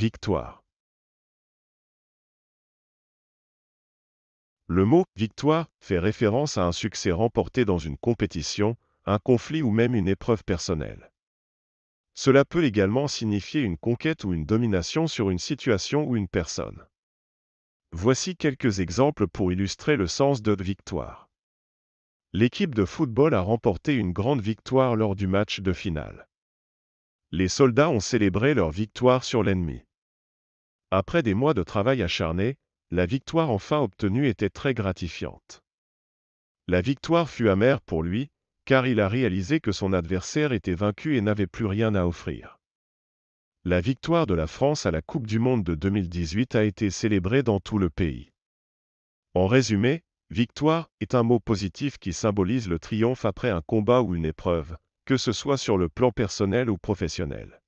victoire. Le mot victoire fait référence à un succès remporté dans une compétition, un conflit ou même une épreuve personnelle. Cela peut également signifier une conquête ou une domination sur une situation ou une personne. Voici quelques exemples pour illustrer le sens de victoire. L'équipe de football a remporté une grande victoire lors du match de finale. Les soldats ont célébré leur victoire sur l'ennemi. Après des mois de travail acharné, la victoire enfin obtenue était très gratifiante. La victoire fut amère pour lui, car il a réalisé que son adversaire était vaincu et n'avait plus rien à offrir. La victoire de la France à la Coupe du Monde de 2018 a été célébrée dans tout le pays. En résumé, victoire est un mot positif qui symbolise le triomphe après un combat ou une épreuve, que ce soit sur le plan personnel ou professionnel.